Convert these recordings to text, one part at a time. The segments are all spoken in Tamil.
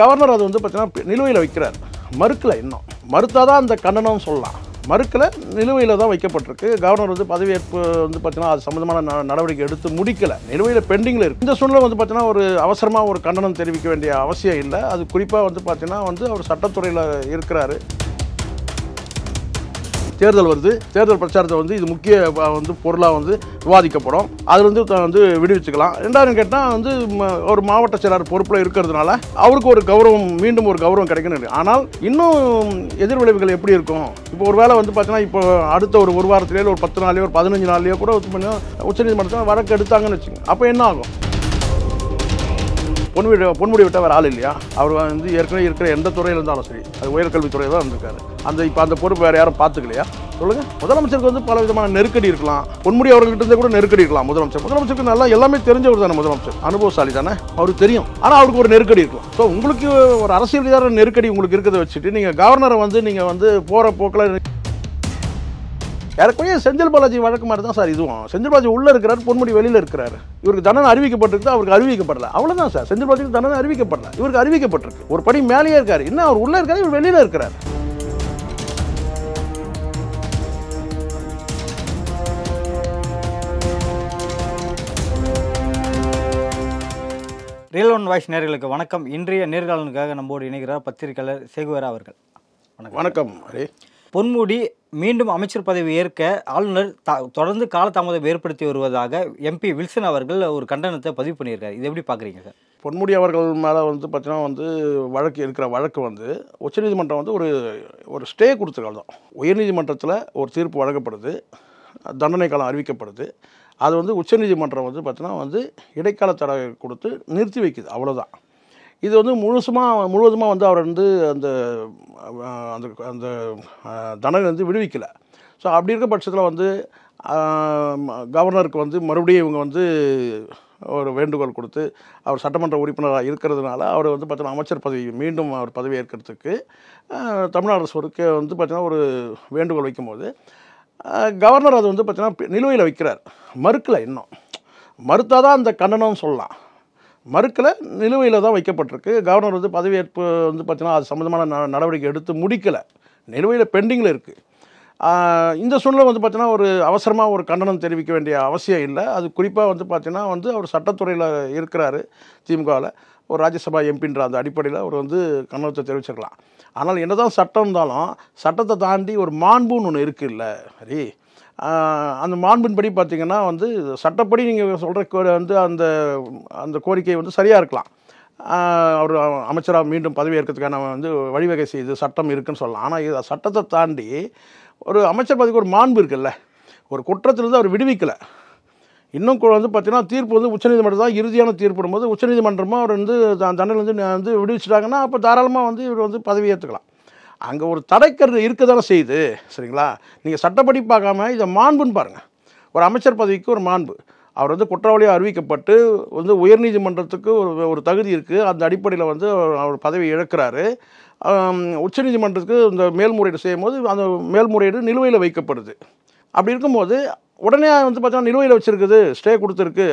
கவர்னர் அது வந்து பார்த்திங்கன்னா நிலுவையில் வைக்கிறார் மறுக்கலை இன்னும் மறுத்தால் தான் அந்த கண்டனம் சொல்லலாம் மறுக்கலை நிலுவையில் தான் வைக்கப்பட்டிருக்கு கவர்னர் வந்து பதவியேற்பு வந்து பார்த்தீங்கன்னா அது சம்மந்தமான நடவடிக்கை எடுத்து முடிக்கலை நிலுவையில் பெண்டிங்கில் இருக்குது இந்த சூழ்நிலை வந்து பார்த்திங்கன்னா ஒரு அவசரமாக ஒரு கண்டனம் தெரிவிக்க வேண்டிய அவசியம் இல்லை அது குறிப்பாக வந்து பார்த்தீங்கன்னா வந்து அவர் சட்டத்துறையில் இருக்கிறாரு தேர்தல் வருது தேர்தல் பிரச்சாரத்தை வந்து இது முக்கிய வந்து பொருளாக வந்து விவாதிக்கப்படும் அதில் வந்து வந்து விடுவிச்சுக்கலாம் ரெண்டாயிரம் கேட்டால் வந்து ஒரு மாவட்ட செயலாளர் பொறுப்பில் இருக்கிறதுனால அவருக்கு ஒரு கௌரவம் மீண்டும் ஒரு கௌரவம் கிடைக்கணும் ஆனால் இன்னும் எதிர்விளைவுகள் எப்படி இருக்கும் இப்போ ஒரு வேலை வந்து பார்த்தீங்கன்னா இப்போ அடுத்த ஒரு ஒரு வாரத்திலேயே ஒரு பத்து நாள்லேயோ ஒரு பதினஞ்சு நாள்லேயோ கூட உச்சநீதிமன்றத்தில் வழக்கு எடுத்தாங்கன்னு வச்சுக்கோங்க அப்போ என்ன ஆகும் பொன் பொன்முடி விட்ட வேறு ஆள் இல்லையா அவர் வந்து ஏற்கனவே இருக்கிற எந்த துறையில் இருந்தாலும் சரி அது உயர்கல்வித்துறை தான் இருந்திருக்காரு அந்த இப்போ அந்த பொறுப்பு வேறு யாரும் பார்த்துக்கலையா சொல்லுங்கள் முதலமைச்சருக்கு வந்து பல விதமான நெருக்கடி இருக்கலாம் பொன்முடி அவர்கிட்ட இருந்தே கூட நெருக்கடி இருக்கலாம் முதலமைச்சர் முதலமைச்சருக்கு நல்லா எல்லாமே தெரிஞ்சவர் தானே முதலமைச்சர் அனுபவசாலி தானே அவருக்கு தெரியும் ஆனால் அவருக்கு ஒரு நெருக்கடி இருக்கலாம் ஸோ உங்களுக்கு ஒரு அரசியல் நெருக்கடி உங்களுக்கு இருக்கிறத வச்சுட்டு நீங்கள் கவர்னரை வந்து நீங்கள் வந்து போகிற போக்கில் ஏறக்குறைய செந்தில் பாலாஜி வழக்கு மாதிரி தான் சார் இதுவும் செந்தில் பாலாஜி உள்ளே இருக்கிறார் பொன்முடி வெளியில் இருக்கிறார் இவருக்கு தண்டனை அறிவிக்கப்பட்டிருக்கு அவருக்கு அறிவிக்கப்படல அவ்வளோதான் சார் செந்தில் பாலாஜிக்கு தண்டனை அறிவிக்கப்படல இவருக்கு அறிவிக்கப்பட்டிருக்கு ஒரு படி மேலேயே இருக்கார் இன்னும் அவர் உள்ளே இருக்காரு இவர் வெளியில் இருக்கிறார் ரியல் ஒன் வாய்ஸ் நேர்களுக்கு வணக்கம் இன்றைய நேர்காணலுக்காக நம்மோடு இணைகிறார் பத்திரிகையாளர் சேகுவரா அவர்கள் வணக்கம் வணக்கம் பொன்முடி மீண்டும் அமைச்சர் பதவி ஏற்க ஆளுநர் த தொடர்ந்து காலதாமதம் ஏற்படுத்தி வருவதாக எம்பி வில்சன் அவர்கள் ஒரு கண்டனத்தை பதிவு பண்ணியிருக்காரு இது எப்படி பார்க்குறீங்க சார் பொன்முடி அவர்கள் மேலே வந்து பார்த்தீங்கன்னா வந்து வழக்கு இருக்கிற வழக்கு வந்து உச்சநீதிமன்றம் வந்து ஒரு ஒரு ஸ்டே கொடுத்துருக்காங்க தான் உயர்நீதிமன்றத்தில் ஒரு தீர்ப்பு வழங்கப்படுது தண்டனை காலம் அறிவிக்கப்படுது அது வந்து உச்சநீதிமன்றம் வந்து பார்த்தீங்கன்னா வந்து இடைக்கால தடை கொடுத்து நிறுத்தி வைக்குது அவ்வளோதான் இது வந்து முழுசுமாக முழுவதுமாக வந்து அவர் வந்து அந்த அந்த அந்த தண்டனை வந்து விடுவிக்கலை ஸோ அப்படி இருக்க பட்சத்தில் வந்து கவர்னருக்கு வந்து மறுபடியும் இவங்க வந்து ஒரு வேண்டுகோள் கொடுத்து அவர் சட்டமன்ற உறுப்பினராக இருக்கிறதுனால அவர் வந்து பார்த்தீங்கன்னா அமைச்சர் பதவி மீண்டும் அவர் பதவி ஏற்கிறதுக்கு தமிழ்நாடு அரசு வந்து பார்த்திங்கன்னா ஒரு வேண்டுகோள் வைக்கும்போது கவர்னர் அது வந்து பார்த்திங்கன்னா நிலுவையில் வைக்கிறார் மறுக்கலை இன்னும் மறுத்தால் தான் அந்த கண்டனம்னு சொல்லலாம் மறுக்கலை நிலுவையில் தான் வைக்கப்பட்டிருக்கு கவர்னர் வந்து பதவியேற்பு வந்து பார்த்திங்கன்னா அது சம்மந்தமான நடவடிக்கை எடுத்து முடிக்கலை நிலுவையில் பெண்டிங்கில் இருக்குது இந்த சூழ்நிலை வந்து பார்த்தீங்கன்னா ஒரு அவசரமாக ஒரு கண்டனம் தெரிவிக்க வேண்டிய அவசியம் இல்லை அது குறிப்பாக வந்து பார்த்தீங்கன்னா வந்து அவர் சட்டத்துறையில் இருக்கிறாரு திமுகவில் ஒரு ராஜ்யசபா எம்பின்ற அந்த அடிப்படையில் அவர் வந்து கண்டனத்தை தெரிவிச்சிருக்கலாம் ஆனால் தான் சட்டம் இருந்தாலும் சட்டத்தை தாண்டி ஒரு மாண்புன்னு ஒன்று இருக்குது இல்லை சரி அந்த மாண்பின்படி பார்த்திங்கன்னா வந்து சட்டப்படி நீங்கள் சொல்கிற வந்து அந்த அந்த கோரிக்கை வந்து சரியாக இருக்கலாம் அவர் அமைச்சராக மீண்டும் பதவி ஏற்கிறதுக்கான வந்து வழிவகை செய்து சட்டம் இருக்குன்னு சொல்லலாம் ஆனால் இது சட்டத்தை தாண்டி ஒரு அமைச்சர் பதவிக்கு ஒரு மாண்பு இருக்குல்ல ஒரு குற்றத்திலிருந்து அவர் விடுவிக்கலை இன்னும் வந்து பார்த்திங்கன்னா தீர்ப்பு வந்து உச்சநீதிமன்றம் தான் இறுதியான தீர்ப்பிடும்போது போது உச்சநீதிமன்றமாக அவர் வந்து தண்டனை வந்து விடுவிச்சிட்டாங்கன்னா அப்போ தாராளமாக வந்து இவர் வந்து பதவி ஏற்றுக்கலாம் அங்கே ஒரு தடைக்கரு இருக்க தானே செய்யுது சரிங்களா நீங்கள் சட்டப்படி பார்க்காம இதை மாண்புன்னு பாருங்கள் ஒரு அமைச்சர் பதவிக்கு ஒரு மாண்பு அவர் வந்து குற்றவாளியாக அறிவிக்கப்பட்டு வந்து உயர்நீதிமன்றத்துக்கு ஒரு ஒரு தகுதி இருக்குது அந்த அடிப்படையில் வந்து அவர் பதவி இழக்கிறாரு உச்சநீதிமன்றத்துக்கு இந்த மேல்முறையீடு செய்யும்போது அந்த மேல்முறையீடு நிலுவையில் வைக்கப்படுது அப்படி இருக்கும்போது உடனே வந்து பார்த்தோம்னா நிலுவையில் வச்சுருக்குது ஸ்டே கொடுத்துருக்கு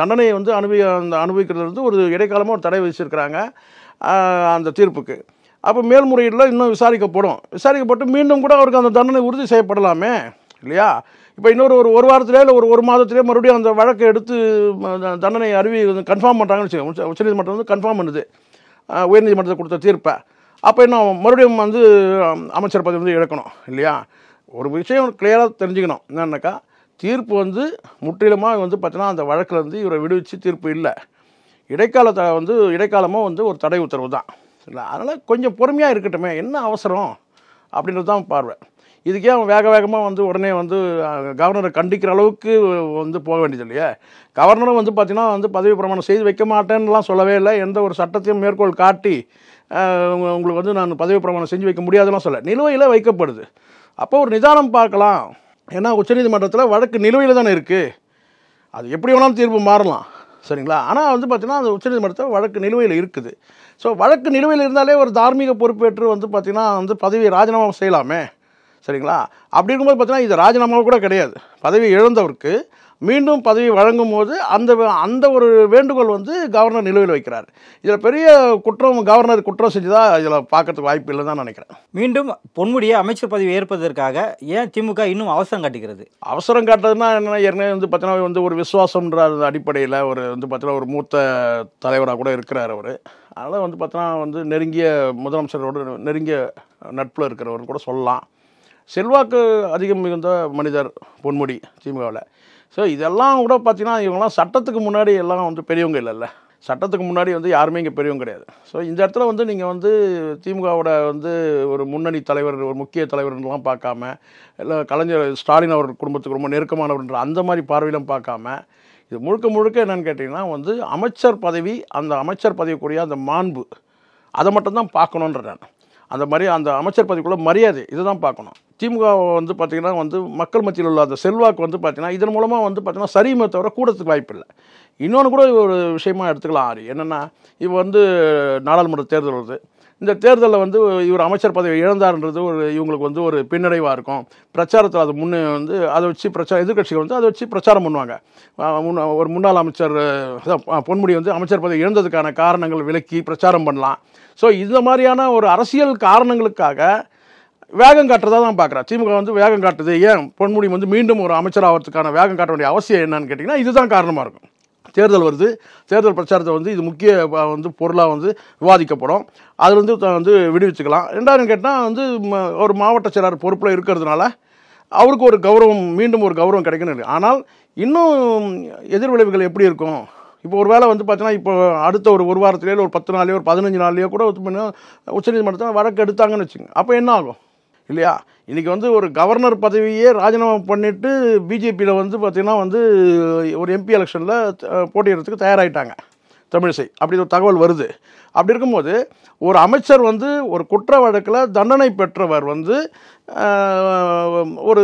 தண்டனையை வந்து அனுபவி அந்த அனுபவிக்கிறது வந்து ஒரு இடைக்காலமாக ஒரு தடை வச்சுருக்கிறாங்க அந்த தீர்ப்புக்கு அப்போ மேல்முறையீடுல இன்னும் விசாரிக்கப்படும் விசாரிக்கப்பட்டு மீண்டும் கூட அவருக்கு அந்த தண்டனை உறுதி செய்யப்படலாமே இல்லையா இப்போ இன்னொரு ஒரு ஒரு வாரத்திலே இல்லை ஒரு ஒரு மாதத்துலேயே மறுபடியும் அந்த வழக்கை எடுத்து தண்டனை அறிவி கன்ஃபார்ம் பண்ணுறாங்கன்னு வச்சுக்கோங்க உச்சநீதிமன்றம் வந்து கன்ஃபார்ம் பண்ணுது உயர்நீதிமன்றத்தை கொடுத்த தீர்ப்பை அப்போ இன்னும் மறுபடியும் வந்து அமைச்சர் பதவி வந்து இழக்கணும் இல்லையா ஒரு விஷயம் கிளியராக தெரிஞ்சுக்கணும் என்னென்னாக்கா தீர்ப்பு வந்து முற்றிலுமாக வந்து பார்த்தீங்கன்னா அந்த வழக்கில் வந்து இவரை விடுவிச்சு தீர்ப்பு இல்லை இடைக்கால த வந்து இடைக்காலமாக வந்து ஒரு தடை உத்தரவு தான் சரிங்களா அதனால் கொஞ்சம் பொறுமையாக இருக்கட்டுமே என்ன அவசரம் அப்படின்றது தான் பார்வை இதுக்கே அவன் வேக வேகமாக வந்து உடனே வந்து கவர்னரை கண்டிக்கிற அளவுக்கு வந்து போக வேண்டியது இல்லையா கவர்னரும் வந்து பார்த்திங்கன்னா வந்து பதவி பிரமாணம் செய்து வைக்க மாட்டேன்னுலாம் சொல்லவே இல்லை எந்த ஒரு சட்டத்தையும் மேற்கோள் காட்டி உங்களுக்கு வந்து நான் பதவி பிரமாணம் செஞ்சு வைக்க முடியாதுலாம் சொல்ல நிலுவையில் வைக்கப்படுது அப்போ ஒரு நிதானம் பார்க்கலாம் ஏன்னா உச்சநீதிமன்றத்தில் வழக்கு நிலுவையில் தானே இருக்குது அது எப்படி வேணாலும் தீர்ப்பு மாறலாம் சரிங்களா ஆனால் வந்து பார்த்திங்கன்னா அந்த உச்சநீதிமன்றத்தில் வழக்கு நிலுவையில் இருக்குது ஸோ வழக்கு நிலுவையில் இருந்தாலே ஒரு தார்மீக பொறுப்பேற்று வந்து பார்த்திங்கன்னா வந்து பதவியை ராஜினாமா செய்யலாமே சரிங்களா அப்படி இருக்கும்போது பார்த்திங்கன்னா இது ராஜினாமா கூட கிடையாது பதவி இழந்தவருக்கு மீண்டும் பதவி வழங்கும் போது அந்த அந்த ஒரு வேண்டுகோள் வந்து கவர்னர் நிலுவையில் வைக்கிறார் இதில் பெரிய குற்றம் கவர்னர் குற்றம் செஞ்சுதான் இதில் பார்க்கறதுக்கு வாய்ப்பு இல்லை தான் நினைக்கிறேன் மீண்டும் பொன்முடியை அமைச்சர் பதவி ஏற்பதற்காக ஏன் திமுக இன்னும் அவசரம் காட்டுகிறது அவசரம் காட்டுறதுனா என்ன ஏற்கனவே வந்து பார்த்தீங்கன்னா வந்து ஒரு விசுவாசம்ன்ற அடிப்படையில் ஒரு வந்து பார்த்தீங்கன்னா ஒரு மூத்த தலைவராக கூட இருக்கிறார் அவர் அதனால் வந்து பார்த்தீங்கன்னா வந்து நெருங்கிய முதலமைச்சரோடு நெருங்கிய நட்பில் இருக்கிறவர்னு கூட சொல்லலாம் செல்வாக்கு அதிகம் மிகுந்த மனிதர் பொன்முடி திமுகவில் ஸோ இதெல்லாம் கூட பார்த்திங்கன்னா இவங்கெல்லாம் சட்டத்துக்கு முன்னாடி எல்லாம் வந்து பெரியவங்க இல்லைல்ல சட்டத்துக்கு முன்னாடி வந்து யாருமே இங்கே பெரியவங்க கிடையாது ஸோ இந்த இடத்துல வந்து நீங்கள் வந்து திமுகவோட வந்து ஒரு முன்னணி தலைவர் ஒரு முக்கிய தலைவர்லாம் பார்க்காம இல்லை கலைஞர் ஸ்டாலின் அவர் குடும்பத்துக்கு ரொம்ப நெருக்கமானவர்ன்ற அந்த மாதிரி பார்வையிலும் பார்க்காம இது முழுக்க முழுக்க என்னென்னு கேட்டிங்கன்னா வந்து அமைச்சர் பதவி அந்த அமைச்சர் பதவிக்குரிய அந்த மாண்பு அதை மட்டும்தான் பார்க்கணுன்ற நான் அந்த மாதிரி அந்த அமைச்சர் பதவிக்குள்ள மரியாதை இதை தான் பார்க்கணும் திமுக வந்து பார்த்திங்கன்னா வந்து மக்கள் மத்தியில் உள்ள அந்த செல்வாக்கு வந்து பார்த்திங்கன்னா இதன் மூலமாக வந்து பார்த்திங்கன்னா சரியுமே தவிர கூடத்துக்கு வாய்ப்பு இல்லை இன்னொன்று கூட ஒரு விஷயமா எடுத்துக்கலாம் ஆறு என்னென்னா இவர் வந்து நாடாளுமன்ற தேர்தல் வருது இந்த தேர்தலில் வந்து இவர் அமைச்சர் பதவி இழந்தார்ன்றது ஒரு இவங்களுக்கு வந்து ஒரு பின்னடைவாக இருக்கும் பிரச்சாரத்தில் அது முன்னே வந்து அதை வச்சு பிரச்சாரம் எதிர்கட்சிகள் வந்து அதை வச்சு பிரச்சாரம் பண்ணுவாங்க ஒரு முன்னாள் அமைச்சர் பொன்முடி வந்து அமைச்சர் பதவி இழந்ததுக்கான காரணங்கள் விலக்கி பிரச்சாரம் பண்ணலாம் ஸோ இந்த மாதிரியான ஒரு அரசியல் காரணங்களுக்காக வேகம் காட்டுறதா தான் பார்க்குறேன் திமுக வந்து வேகம் காட்டுது ஏன் பொன்முடி வந்து மீண்டும் ஒரு அமைச்சர் ஆகிறதுக்கான வேகம் காட்ட வேண்டிய அவசியம் என்னன்னு கேட்டிங்கன்னா இதுதான் காரணமாக இருக்கும் தேர்தல் வருது தேர்தல் பிரச்சாரத்தை வந்து இது முக்கிய வந்து பொருளாக வந்து விவாதிக்கப்படும் அதில் வந்து வந்து விடுவிச்சுக்கலாம் ரெண்டாவது கேட்டால் வந்து ஒரு மாவட்ட செயலாளர் பொறுப்பில் இருக்கிறதுனால அவருக்கு ஒரு கௌரவம் மீண்டும் ஒரு கௌரவம் கிடைக்கணும் ஆனால் இன்னும் எதிர்விளைவுகள் எப்படி இருக்கும் இப்போ ஒரு வேளை வந்து பார்த்தீங்கன்னா இப்போ அடுத்த ஒரு ஒரு வாரத்துலேயோ ஒரு பத்து நாள்லையோ ஒரு பதினஞ்சு நாள்லையோ கூட உச்சநீதிமன்றத்தில் வழக்கு எடுத்தாங்கன்னு வச்சுங்க அப்போ என்ன ஆகும் இல்லையா இன்றைக்கி வந்து ஒரு கவர்னர் பதவியே ராஜினாமா பண்ணிவிட்டு பிஜேபியில் வந்து பார்த்திங்கன்னா வந்து ஒரு எம்பி எலெக்ஷனில் போட்டியிடறதுக்கு தயாராகிட்டாங்க தமிழிசை அப்படி ஒரு தகவல் வருது அப்படி இருக்கும்போது ஒரு அமைச்சர் வந்து ஒரு குற்ற வழக்கில் தண்டனை பெற்றவர் வந்து ஒரு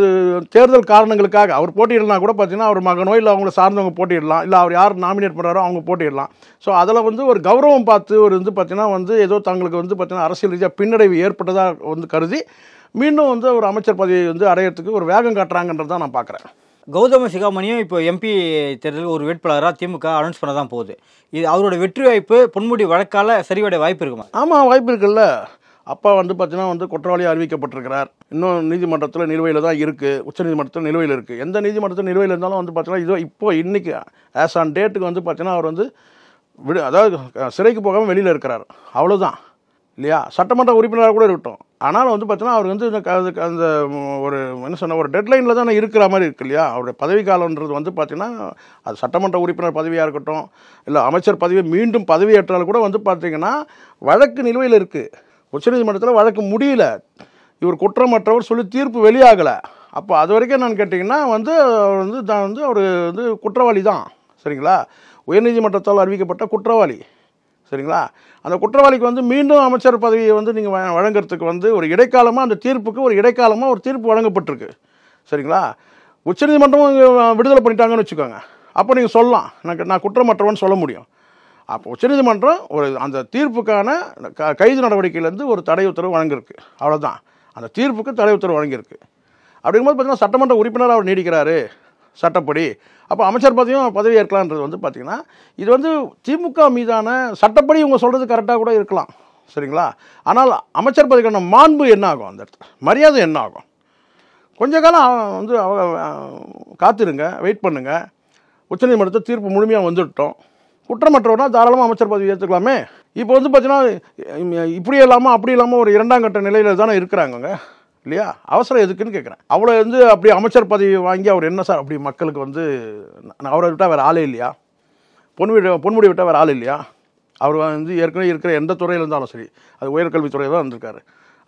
தேர்தல் காரணங்களுக்காக அவர் போட்டியிடலாம் கூட பார்த்தீங்கன்னா அவர் மகனோ இல்லை அவங்கள சார்ந்தவங்க போட்டியிடலாம் இல்லை அவர் யார் நாமினேட் பண்ணுறாரோ அவங்க போட்டியிடலாம் ஸோ அதில் வந்து ஒரு கௌரவம் பார்த்து ஒரு வந்து பார்த்திங்கன்னா வந்து ஏதோ தங்களுக்கு வந்து பார்த்திங்கன்னா அரசியல் ரீதியாக பின்னடைவு ஏற்பட்டதாக வந்து கருதி மீண்டும் வந்து ஒரு அமைச்சர் பதவி வந்து அடையிறதுக்கு ஒரு வேகம் காட்டுறாங்கன்றது தான் நான் பார்க்குறேன் கௌதம சிகாமணியும் இப்போ எம்பி தேர்தலில் ஒரு வேட்பாளராக திமுக அனௌன்ஸ் பண்ண தான் போகுது இது அவரோட வெற்றி வாய்ப்பு பொன்முடி வழக்கால் சரிவடைய வாய்ப்பு இருக்குமா ஆமாம் வாய்ப்பு இருக்குல்ல அப்பா வந்து பார்த்தீங்கன்னா வந்து குற்றவாளி அறிவிக்கப்பட்டிருக்கிறார் இன்னும் நீதிமன்றத்தில் நிலுவையில் தான் இருக்குது உச்சநீதிமன்றத்தில் நிலுவையில் இருக்குது எந்த நீதிமன்றத்தில் நிலுவையில் இருந்தாலும் வந்து பார்த்தீங்கன்னா இதோ இப்போ இன்றைக்கி ஆஸ் ஆன் டேட்டுக்கு வந்து பார்த்தீங்கன்னா அவர் வந்து விடு அதாவது சிறைக்கு போகாமல் வெளியில் இருக்கிறார் அவ்வளோதான் இல்லையா சட்டமன்ற உறுப்பினராக கூட இருக்கட்டும் ஆனால் வந்து பார்த்தீங்கன்னா அவர் வந்து அந்த ஒரு என்ன சொன்ன ஒரு டெட்லைனில் தான் இருக்கிற மாதிரி இருக்கு இல்லையா அவருடைய பதவிக்காலன்றது வந்து பார்த்திங்கன்னா அது சட்டமன்ற உறுப்பினர் பதவியாக இருக்கட்டும் இல்லை அமைச்சர் பதவி மீண்டும் பதவியேற்றால் கூட வந்து பார்த்திங்கன்னா வழக்கு நிலுவையில் இருக்குது உச்சநீதிமன்றத்தில் வழக்கு முடியல இவர் குற்றமற்றவர் சொல்லி தீர்ப்பு வெளியாகலை அப்போ அது வரைக்கும் என்னன்னு கேட்டிங்கன்னா வந்து அவர் வந்து தான் வந்து அவர் வந்து குற்றவாளி தான் சரிங்களா உயர்நீதிமன்றத்தால் அறிவிக்கப்பட்ட குற்றவாளி சரிங்களா அந்த குற்றவாளிக்கு வந்து மீண்டும் அமைச்சர் பதவியை வந்து நீங்கள் வழங்குறதுக்கு வந்து ஒரு இடைக்காலமாக அந்த தீர்ப்புக்கு ஒரு இடைக்காலமாக ஒரு தீர்ப்பு வழங்கப்பட்டிருக்கு சரிங்களா உச்சநீதிமன்றமும் விடுதலை பண்ணிட்டாங்கன்னு வச்சுக்கோங்க அப்போ நீங்கள் சொல்லலாம் நான் நான் குற்றமற்றவன் சொல்ல முடியும் அப்போ உச்சநீதிமன்றம் ஒரு அந்த தீர்ப்புக்கான க கைது நடவடிக்கையிலேருந்து ஒரு தடை உத்தரவு வழங்கியிருக்கு அவ்வளோதான் அந்த தீர்ப்புக்கு தடை உத்தரவு வழங்கியிருக்கு அப்படிங்கும்போது பார்த்தீங்கன்னா சட்டமன்ற உறுப்பினர் அவர் நீடிக்கிறாரு சட்டப்படி அப்போ அமைச்சர் பதவியும் பதவி ஏற்கலான்றது வந்து பார்த்திங்கன்னா இது வந்து திமுக மீதான சட்டப்படி இவங்க சொல்கிறது கரெக்டாக கூட இருக்கலாம் சரிங்களா ஆனால் அமைச்சர் பதவிக்கான மாண்பு என்ன ஆகும் அந்த இடத்துல மரியாதை என்ன ஆகும் கொஞ்ச காலம் வந்து அவங்க காத்திருங்க வெயிட் பண்ணுங்கள் உச்சநீதிமன்றத்தை தீர்ப்பு முழுமையாக வந்துவிட்டோம் குற்றமற்றவர்னா தாராளமாக அமைச்சர் பதவி ஏற்றுக்கலாமே இப்போ வந்து பார்த்தீங்கன்னா இப்படி இல்லாமல் அப்படி இல்லாமல் ஒரு இரண்டாம் கட்ட நிலையில் தானே இருக்கிறாங்கங்க இல்லையா அவசரம் எதுக்குன்னு கேட்குறேன் அவ்வளோ வந்து அப்படி அமைச்சர் பதவி வாங்கி அவர் என்ன சார் அப்படி மக்களுக்கு வந்து அவரை விட்டால் வேறு ஆளே இல்லையா பொன் வீடு பொன்முடி விட்டால் வேறு ஆள் இல்லையா அவர் வந்து ஏற்கனவே இருக்கிற எந்த துறையில் இருந்தாலும் சரி அது உயர்கல்வித்துறையில் தான் வந்திருக்காரு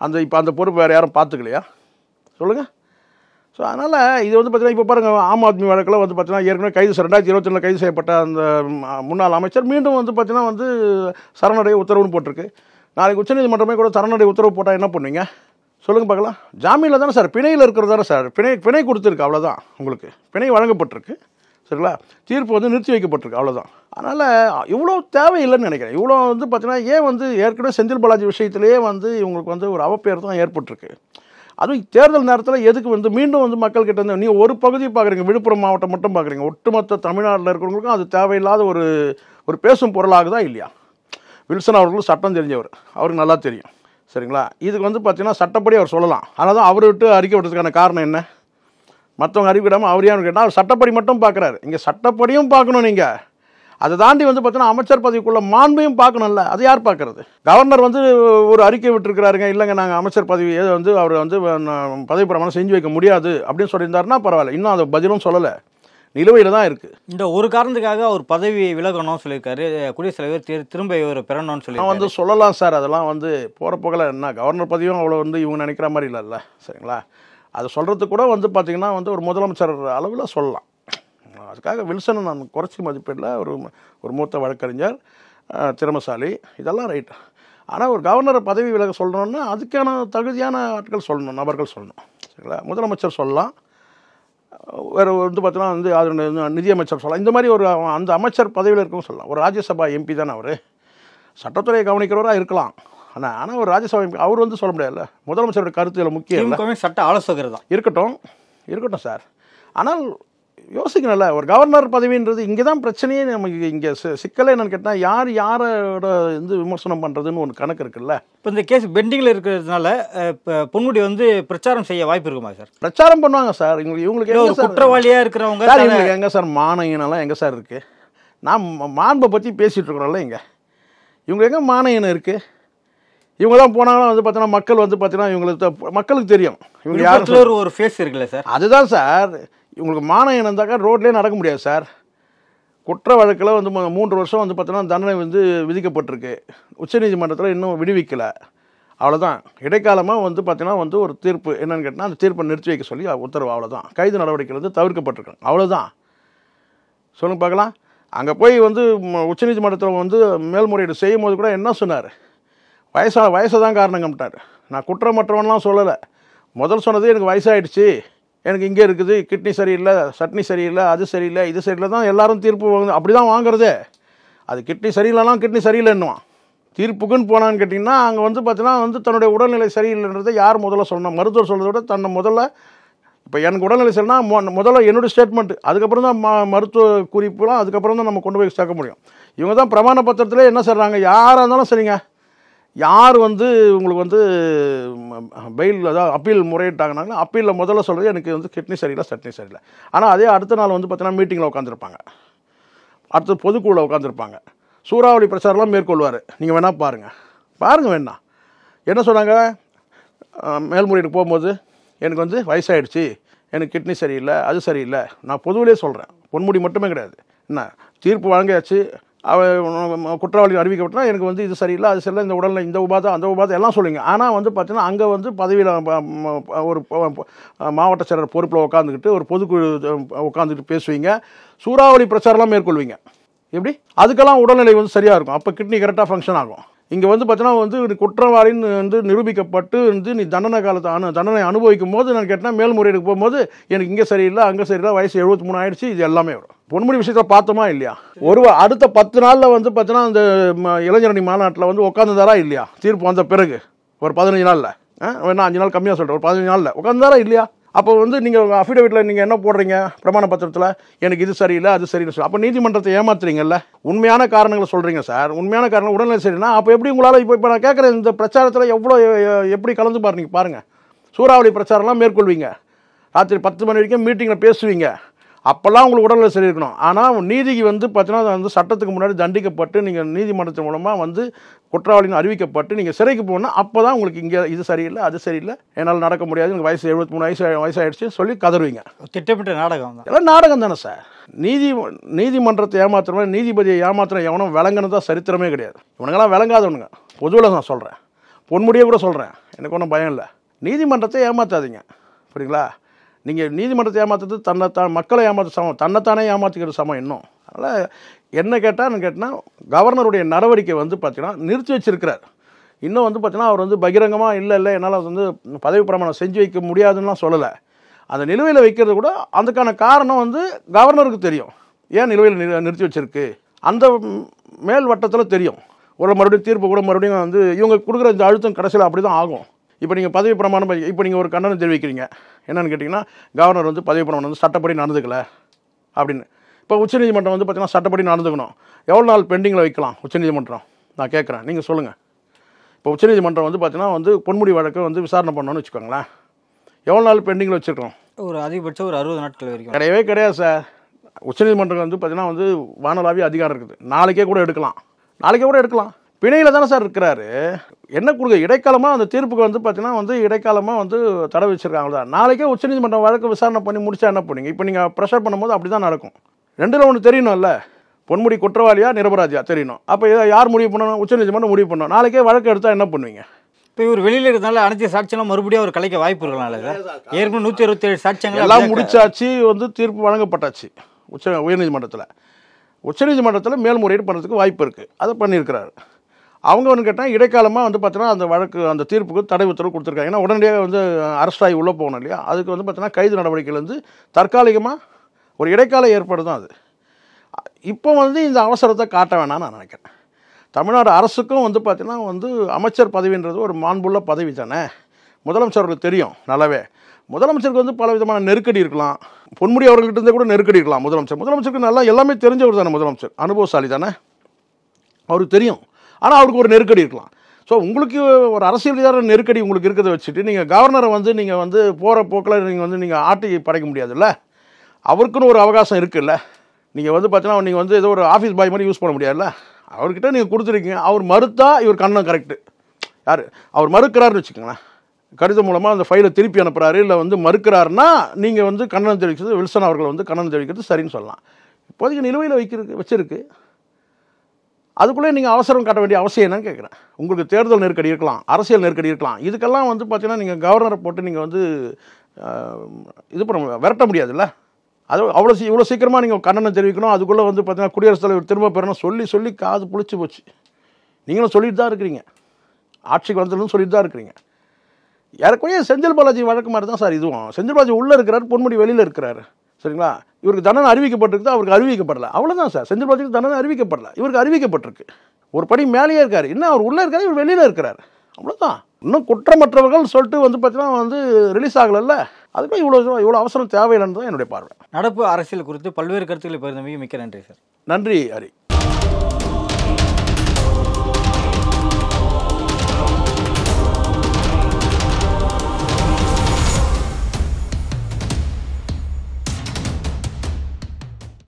அந்த இப்போ அந்த பொறுப்பு வேறு யாரும் பார்த்துக்கலையா சொல்லுங்கள் ஸோ அதனால் இது வந்து பார்த்தீங்கன்னா இப்போ பாருங்கள் ஆம் ஆத்மி வழக்கில் வந்து பார்த்தீங்கன்னா ஏற்கனவே கைது ரெண்டாயிரத்தி இருபத்தொன்னில் கைது செய்யப்பட்ட அந்த முன்னாள் அமைச்சர் மீண்டும் வந்து பார்த்தீங்கன்னா வந்து சரணடைய உத்தரவுன்னு போட்டிருக்கு நாளைக்கு உச்சநீதிமன்றமே கூட சரணடைய உத்தரவு போட்டால் என்ன பண்ணுவீங்க சொல்லுங்கள் பார்க்கலாம் ஜாமீனில் தானே சார் பிணையில் இருக்கிறது தானே சார் பிணை பிணை கொடுத்துருக்கு அவ்வளோதான் உங்களுக்கு பிணை வழங்கப்பட்டிருக்கு சரிங்களா தீர்ப்பு வந்து நிறுத்தி வைக்கப்பட்டிருக்கு அவ்வளோதான் அதனால் இவ்வளோ தேவையில்லைன்னு நினைக்கிறேன் இவ்வளோ வந்து பார்த்தீங்கன்னா ஏன் வந்து ஏற்கனவே செந்தில் பாலாஜி விஷயத்திலேயே வந்து இவங்களுக்கு வந்து ஒரு அவப்பேர் தான் ஏற்பட்டிருக்கு அதுவும் தேர்தல் நேரத்தில் எதுக்கு வந்து மீண்டும் வந்து மக்கள்கிட்ட வந்து நீங்கள் ஒரு பகுதியை பார்க்குறீங்க விழுப்புரம் மாவட்டம் மட்டும் பார்க்குறீங்க ஒட்டுமொத்த தமிழ்நாட்டில் இருக்கிறவங்களுக்கும் அது தேவையில்லாத ஒரு ஒரு பேசும் பொருளாக தான் இல்லையா வில்சன் அவர்களும் சட்டம் தெரிஞ்சவர் அவருக்கு நல்லா தெரியும் சரிங்களா இதுக்கு வந்து பார்த்திங்கன்னா சட்டப்படி அவர் சொல்லலாம் ஆனால் தான் அவர் விட்டு அறிக்கை விட்டதுக்கான காரணம் என்ன மற்றவங்க அறிவிக்கிடாமல் அவர் ஏன்னு கேட்டால் அவர் சட்டப்படி மட்டும் பார்க்குறாரு இங்கே சட்டப்படியும் பார்க்கணும் நீங்கள் அதை தாண்டி வந்து பார்த்தீங்கன்னா அமைச்சர் பதவிக்குள்ள மாண்பையும் பார்க்கணும்ல அதை யார் பார்க்கறது கவர்னர் வந்து ஒரு அறிக்கை விட்டுருக்கிறாருங்க இல்லைங்க நாங்கள் அமைச்சர் பதவி வந்து அவர் வந்து பதவி பிரமாணம் செஞ்சு வைக்க முடியாது அப்படின்னு சொல்லியிருந்தாருன்னா பரவாயில்ல இன்னும் அதை பதிலும் சொல்லலை நிலுவையில் தான் இருக்குது இந்த ஒரு காரணத்துக்காக அவர் பதவி விலகணும்னு சொல்லியிருக்காரு குடியரசுத் தலைவர் திரு திரும்ப இவர் பெறணும்னு சொல்லி வந்து சொல்லலாம் சார் அதெல்லாம் வந்து போகிற போகல என்ன கவர்னர் பதவியும் அவ்வளோ வந்து இவங்க நினைக்கிற மாதிரி இல்லைல்ல சரிங்களா அது சொல்கிறது கூட வந்து பார்த்திங்கன்னா வந்து ஒரு முதலமைச்சர் அளவில் சொல்லலாம் அதுக்காக வில்சனை நான் குறைச்சி மதிப்பீடில் ஒரு ஒரு மூத்த வழக்கறிஞர் திறமசாலி இதெல்லாம் ரைட் ஆனால் ஒரு கவர்னரை பதவி விலக சொல்கிறோன்னா அதுக்கான தகுதியான ஆட்கள் சொல்லணும் நபர்கள் சொல்லணும் சரிங்களா முதலமைச்சர் சொல்லலாம் வேறு வந்து பார்த்தோன்னா வந்து அதனுடைய நிதியமைச்சர் சொல்லலாம் இந்த மாதிரி ஒரு அந்த அமைச்சர் பதவியில் இருக்கவும் சொல்லலாம் ஒரு ராஜ்யசபா எம்பி தானே அவர் சட்டத்துறையை கவனிக்கிறவராக இருக்கலாம் ஆனால் ஆனால் ஒரு ராஜ்யசபா எம்பி அவர் வந்து சொல்ல முடியாதுல்ல முதலமைச்சருடைய கருத்து இதில் முக்கியம் சட்ட ஆலோசகர் தான் இருக்கட்டும் இருக்கட்டும் சார் ஆனால் யோசிக்கணும்ல ஒரு கவர்னர் பதவின்றது இங்கே தான் பிரச்சனையே நமக்கு இங்கே சிக்கலை என்னன்னு கேட்டால் யார் யாரோட வந்து விமர்சனம் பண்ணுறதுன்னு ஒன்று கணக்கு இருக்குல்ல இப்போ இந்த கேஸ் பெண்டிங்கில் இருக்கிறதுனால இப்போ பொன்முடி வந்து பிரச்சாரம் செய்ய வாய்ப்பு இருக்குமா சார் பிரச்சாரம் பண்ணுவாங்க சார் இவங்களுக்கு இவங்களுக்கு ஒரு குற்றவாளியாக இருக்கிறவங்க சார் இவங்களுக்கு எங்கே சார் மானையினெல்லாம் எங்கே சார் இருக்குது நான் மாண்பை பற்றி பேசிகிட்டு இருக்கிறோம்ல இங்கே இவங்க எங்கே மானையினம் இருக்குது இவங்க தான் போனாலும் வந்து பார்த்தீங்கன்னா மக்கள் வந்து பார்த்தீங்கன்னா இவங்களுக்கு மக்களுக்கு தெரியும் இவங்க யாரும் ஒரு ஃபேஸ் இருக்குல்ல சார் அதுதான் சார் இவங்களுக்கு மானம் என்னந்தாக்கா ரோட்லேயே நடக்க முடியாது சார் குற்ற வழக்கில் வந்து மூன்று வருஷம் வந்து பார்த்தோன்னா தண்டனை வந்து விதிக்கப்பட்டிருக்கு உச்சநீதிமன்றத்தில் இன்னும் விடுவிக்கலை அவ்வளோதான் இடைக்காலமாக வந்து பார்த்தீங்கன்னா வந்து ஒரு தீர்ப்பு என்னென்னு கேட்டால் அந்த தீர்ப்பை நிறுத்தி வைக்க சொல்லி உத்தரவு அவ்வளோதான் கைது நடவடிக்கை வந்து தவிர்க்கப்பட்டிருக்காங்க அவ்வளோதான் சொல்லுங்க பார்க்கலாம் அங்கே போய் வந்து உச்சநீதிமன்றத்தில் வந்து மேல்முறையீடு செய்யும் போது கூட என்ன சொன்னார் வயசா வயசை தான் காரணம் கம்பிட்டார் நான் குற்றமற்றவன்லாம் சொல்லலை முதல் சொன்னது எனக்கு வயசாகிடுச்சு எனக்கு இங்கே இருக்குது கிட்னி சரியில்லை சட்னி சரியில்லை அது சரியில்லை இது சரியில்லை தான் எல்லாரும் தீர்ப்பு வாங்குது அப்படி தான் வாங்குறதே அது கிட்னி சரியில்லைனா கிட்னி சரியில்லைன்னுவான் தீர்ப்புக்குன்னு போனான்னு கேட்டிங்கன்னா அங்கே வந்து பார்த்தீங்கன்னா வந்து தன்னுடைய உடல்நிலை சரியில்லைன்றதை யார் முதல்ல சொன்ன மருத்துவர் சொல்கிறத விட தன்னை முதல்ல இப்போ எனக்கு உடல்நிலை சரினா முதல்ல என்னுடைய ஸ்டேட்மெண்ட் அதுக்கப்புறம் தான் ம மருத்துவ குறிப்புலாம் அதுக்கப்புறம் தான் நம்ம கொண்டு போய் சேர்க்க முடியும் இவங்க தான் பிரமாண பத்திரத்தில் என்ன சொல்கிறாங்க யாராக இருந்தாலும் சரிங்க யார் வந்து உங்களுக்கு வந்து பெயில் அதாவது அப்பீல் முறையிட்டாங்கனாங்கன்னா அப்பீலில் முதல்ல சொல்கிறது எனக்கு வந்து கிட்னி சரியில்லை சட்னி சரியில்லை ஆனால் அதே அடுத்த நாள் வந்து பார்த்தீங்கன்னா மீட்டிங்கில் உட்காந்துருப்பாங்க அடுத்து பொதுக்குழுவில் உட்காந்துருப்பாங்க சூறாவளி பிரச்சாரம்லாம் மேற்கொள்வார் நீங்கள் வேணால் பாருங்கள் பாருங்கள் வேணா என்ன சொன்னாங்க மேல்முறையீடு போகும்போது எனக்கு வந்து வயசாகிடுச்சு எனக்கு கிட்னி சரியில்லை அது சரியில்லை நான் பொதுவிலே சொல்கிறேன் பொன்முடி மட்டுமே கிடையாது என்ன தீர்ப்பு வழங்கியாச்சு குற்றவாளிகள் அறிவிக்கப்பட்டால் எனக்கு வந்து இது சரியில்லை அது சரியில்லை இந்த உடலில் இந்த உபாதை அந்த உபாதை எல்லாம் சொல்லுங்க ஆனால் வந்து பார்த்தீங்கன்னா அங்கே வந்து பதவியில் ஒரு மாவட்ட செயலர் பொறுப்பில் உட்காந்துக்கிட்டு ஒரு பொதுக்குழு உட்காந்துக்கிட்டு பேசுவீங்க சூறாவளி பிரச்சாரம்லாம் மேற்கொள்வீங்க எப்படி அதுக்கெல்லாம் உடல்நிலை வந்து சரியாக இருக்கும் அப்போ கிட்னி கரெக்டாக ஃபங்க்ஷன் ஆகும் இங்கே வந்து பார்த்தீங்கன்னா வந்து குற்றவாளின்னு வந்து நிரூபிக்கப்பட்டு வந்து நீ தண்டனை காலத்தை அனு தண்டனை அனுபவிக்கும் போது நான் கேட்டால் மேல்முறையீடு போகும்போது எனக்கு இங்கே சரியில்லை அங்கே சரியில்லை வயசு எழுபத்தி மூணு ஆயிடுச்சு இது எல்லாமே வரும் பொன்முடி விஷயத்தில் பார்த்தோமா இல்லையா ஒரு அடுத்த பத்து நாளில் வந்து பார்த்தீங்கன்னா அந்த இளைஞரணி மாநாட்டில் வந்து உட்காந்துதாரா இல்லையா தீர்ப்பு வந்த பிறகு ஒரு பதினஞ்சு நாளில் வேணா அஞ்சு நாள் கம்மியாக சொல்கிறேன் ஒரு பதினஞ்சு நாளில் உட்காந்துதாரா இல்லையா அப்போ வந்து நீங்கள் உங்கள் அஃபிடவிட்டில் நீங்கள் என்ன போடுறீங்க பிரமாண பத்திரத்தில் எனக்கு இது சரியில்லை அது சரியில்லை சார் அப்போ நீதிமன்றத்தை ஏமாத்துறீங்கல்ல உண்மையான காரணங்களை சொல்கிறீங்க சார் உண்மையான காரணம் உடல்நிலை சரினா அப்போ எப்படி உங்களால் இப்போ இப்போ நான் கேட்குறேன் இந்த பிரச்சாரத்தில் எவ்வளோ எப்படி கலந்து பாருங்க பாருங்கள் சூறாவளி பிரச்சாரம்லாம் மேற்கொள்வீங்க ராத்திரி பத்து மணி வரைக்கும் மீட்டிங்கில் பேசுவீங்க அப்போல்லாம் உங்களுக்கு உடல்நிலை சரியிருக்கணும் ஆனால் நீதிக்கு வந்து பார்த்தீங்கன்னா வந்து சட்டத்துக்கு முன்னாடி தண்டிக்கப்பட்டு நீங்கள் நீதிமன்றத்தின் மூலமாக வந்து குற்றவாளிகள் அறிவிக்கப்பட்டு நீங்கள் சிறைக்கு போனால் அப்போ தான் உங்களுக்கு இங்கே இது சரியில்லை அது சரியில்லை என்னால் நடக்க முடியாது எனக்கு வயசு எழுபத்தி மூணு வயசு வயசாகிடுச்சு சொல்லி கதறுவீங்க திட்டமிட்ட நாடகம் எல்லாம் நாடகம் தானே சார் நீதி நீதிமன்றத்தை ஏமாத்துறவங்க நீதிபதியை ஏமாத்துற எவனும் தான் சரித்திரமே கிடையாது இவனுங்கெல்லாம் விளங்காதவனுங்க பொதுவில் நான் சொல்கிறேன் பொன்முடியே கூட சொல்கிறேன் எனக்கு ஒன்றும் பயம் இல்லை நீதிமன்றத்தை ஏமாற்றாதீங்க புரியுங்களா நீங்கள் நீதிமன்றத்தை ஏமாத்துறது தன்னை தான் மக்களை ஏமாற்ற சமம் தன்னைத்தானே ஏமாற்றிக்கிற சமம் இன்னும் அதனால் என்ன கேட்டால் கேட்டால் கவர்னருடைய நடவடிக்கை வந்து பார்த்திங்கன்னா நிறுத்தி வச்சிருக்கிறார் இன்னும் வந்து பார்த்தீங்கன்னா அவர் வந்து பகிரங்கமாக இல்லை இல்லை என்னால் வந்து பதவி பிரமாணம் செஞ்சு வைக்க முடியாதுன்னா சொல்லலை அந்த நிலுவையில் வைக்கிறது கூட அதுக்கான காரணம் வந்து கவர்னருக்கு தெரியும் ஏன் நிலுவையில் நிறுத்தி வச்சுருக்கு அந்த மேல் வட்டத்தில் தெரியும் ஒரு மறுபடியும் தீர்ப்பு கூட மறுபடியும் வந்து இவங்க கொடுக்குற இந்த அழுத்தம் கடைசியில் அப்படி தான் ஆகும் இப்போ நீங்கள் பதவி பிரமாணம் இப்போ நீங்கள் ஒரு கண்டனம் தெரிவிக்கிறீங்க என்னென்னு கேட்டிங்கன்னா கவர்னர் வந்து பதவி பண்ணணும் வந்து சட்டப்படி நடந்துக்கல அப்படின்னு இப்போ உச்சநீதிமன்றம் வந்து பார்த்திங்கன்னா சட்டப்படி நடந்துக்கணும் எவ்வளோ நாள் பெண்டிங்கில் வைக்கலாம் உச்சநீதிமன்றம் நான் கேட்குறேன் நீங்கள் சொல்லுங்கள் இப்போ உச்சநீதிமன்றம் வந்து பார்த்தீங்கன்னா வந்து பொன்முடி வழக்கு வந்து விசாரணை பண்ணணும்னு வச்சுக்கோங்களேன் எவ்வளோ நாள் பெண்டிங்கில் வச்சுருக்கோம் ஒரு அதிகபட்சம் ஒரு அறுபது நாட்கள் வரைக்கும் கிடையவே கிடையாது சார் உச்சநீதிமன்றம் வந்து பார்த்திங்கன்னா வந்து வானலாவிய அதிகாரம் இருக்குது நாளைக்கே கூட எடுக்கலாம் நாளைக்கே கூட எடுக்கலாம் பிணையில் தானே சார் இருக்கிறாரு என்ன கொடுக்க இடைக்காலமாக அந்த தீர்ப்புக்கு வந்து பார்த்தீங்கன்னா வந்து இடைக்காலமாக வந்து தடை வச்சுருக்காங்களா நாளைக்கே உச்சநீதிமன்றம் வழக்கு விசாரணை பண்ணி முடிச்சா என்ன பண்ணுங்க இப்போ நீங்கள் ப்ரெஷர் பண்ணும்போது அப்படி தான் நடக்கும் ரெண்டில் ஒன்று தெரியணும்ல பொன்முடி குற்றவாளியா நிரபராஜியா தெரியணும் அப்போ இதை யார் முடிவு பண்ணணும் உச்சநீதிமன்றம் முடிவு பண்ணணும் நாளைக்கே வழக்கு எடுத்தால் என்ன பண்ணுவீங்க இப்போ இவர் வெளியில் இருந்தாலும் அனைத்து சாட்சியெல்லாம் மறுபடியும் அவர் கலைக்க வாய்ப்பு இருக்கிறனால ஏற்கனவே நூற்றி ஏழு சாட்சியங்கள் எல்லாம் முடிச்சாச்சு வந்து தீர்ப்பு வழங்கப்பட்டாச்சு உச்ச உயர்நீதிமன்றத்தில் உச்சநீதிமன்றத்தில் மேல்முறையீடு பண்ணுறதுக்கு வாய்ப்பு இருக்குது அதை பண்ணியிருக்கிறாரு அவங்க வந்து கேட்டால் இடைக்காலமாக வந்து பார்த்தீங்கன்னா அந்த வழக்கு அந்த தீர்ப்புக்கு தடை உத்தரவு கொடுத்துருக்காங்க ஏன்னா உடனடியாக வந்து அரெஸ்ட் ஆகி உள்ளே போகணும் இல்லையா அதுக்கு வந்து பார்த்தீங்கன்னா கைது நடவடிக்கையில் வந்து தற்காலிகமாக ஒரு இடைக்கால ஏற்பாடு தான் அது இப்போ வந்து இந்த அவசரத்தை காட்ட வேணாம்னு நான் நினைக்கிறேன் தமிழ்நாடு அரசுக்கும் வந்து பார்த்திங்கன்னா வந்து அமைச்சர் பதவின்றது ஒரு மாண்புள்ள பதவி தானே முதலமைச்சர்களுக்கு தெரியும் நல்லாவே முதலமைச்சருக்கு வந்து பல விதமான நெருக்கடி இருக்கலாம் பொன்முடி அவர்கள்ட்ட இருந்தே கூட நெருக்கடி இருக்கலாம் முதலமைச்சர் முதலமைச்சருக்கு நல்லா எல்லாமே தெரிஞ்சவர் தானே முதலமைச்சர் அனுபவசாலி தானே அவருக்கு தெரியும் ஆனால் அவருக்கு ஒரு நெருக்கடி இருக்கலாம் ஸோ உங்களுக்கு ஒரு அரசியல் ரீதியான நெருக்கடி உங்களுக்கு இருக்கிறத வச்சுட்டு நீங்கள் கவர்னரை வந்து நீங்கள் வந்து போகிற போக்கில் நீங்கள் வந்து நீங்கள் ஆட்டி படைக்க முடியாதுல்ல அவருக்குன்னு ஒரு அவகாசம் இருக்குல்ல நீங்கள் வந்து பார்த்தீங்கன்னா நீங்கள் வந்து ஏதோ ஒரு ஆஃபீஸ் பாய் மாதிரி யூஸ் பண்ண முடியாதுல்ல அவர்கிட்ட நீங்கள் கொடுத்துருக்கீங்க அவர் மறுத்தா இவர் கண்ணம் கரெக்டு யார் அவர் மறுக்கிறாருன்னு வச்சுக்கோங்களேன் கடிதம் மூலமாக அந்த ஃபைலை திருப்பி அனுப்புகிறாரு இல்லை வந்து மறுக்கிறாருன்னா நீங்கள் வந்து கண்ணனம் தெரிவிக்கிறது வில்சன் அவர்கள் வந்து கண்ணனம் தெரிவிக்கிறது சரின்னு சொல்லலாம் இப்போதைக்கு நிலுவையில் வைக்கிறது வச்சுருக்கு அதுக்குள்ளே நீங்கள் அவசரம் காட்ட வேண்டிய அவசியம் என்னன்னு கேட்குறேன் உங்களுக்கு தேர்தல் நெருக்கடி இருக்கலாம் அரசியல் நெருக்கடி இருக்கலாம் இதுக்கெல்லாம் வந்து பார்த்தீங்கன்னா நீங்கள் கவர்னரை போட்டு நீங்கள் வந்து இது பண்ண விரட்ட முடியாதுல்ல அது அவ்வளோ சீ இவ்வளோ சீக்கிரமாக நீங்கள் கண்டனம் தெரிவிக்கணும் அதுக்குள்ளே வந்து பார்த்தீங்கன்னா குடியரசுத் தலைவர் திரும்ப பெறணும் சொல்லி சொல்லி காது புளிச்சு போச்சு நீங்களும் சொல்லிட்டு தான் இருக்கிறீங்க ஆட்சிக்கு வந்ததுன்னு சொல்லிட்டு தான் இருக்கிறீங்க யாருக்குமே செந்தில் பாலாஜி வழக்கு மாதிரி தான் சார் இதுவும் செந்தில் பாலாஜி உள்ளே இருக்கிறார் பொன்முடி வெளியில் இருக்கிறார் சரிங்களா இவருக்கு தண்டனை அறிவிக்கப்பட்டிருக்கு அவருக்கு அறிவிக்கப்படலை அவ்வளோதான் சார் செஞ்சு பாலாஜிக்கு தண்டனை அறிவிக்கப்படலை இவருக்கு அறிவிக்கப்பட்டிருக்கு ஒரு படி மேலேயே இருக்கார் இன்னும் அவர் உள்ளே இருக்காரு இவர் வெளியில் இருக்கிறார் அவ்வளோதான் இன்னும் குற்றமற்றவர்கள் சொல்லிட்டு வந்து பார்த்தீங்கன்னா வந்து ரிலீஸ் ஆகலைல்ல அதுக்கு இவ்வளோ இவ்வளோ அவசரம் தேவையில்லைன்னு தான் என்னுடைய பார்வை நடப்பு அரசியல் குறித்து பல்வேறு கருத்துக்களை பகிர்ந்தமைக்கு மிக்க நன்றி சார் நன்றி ஹரி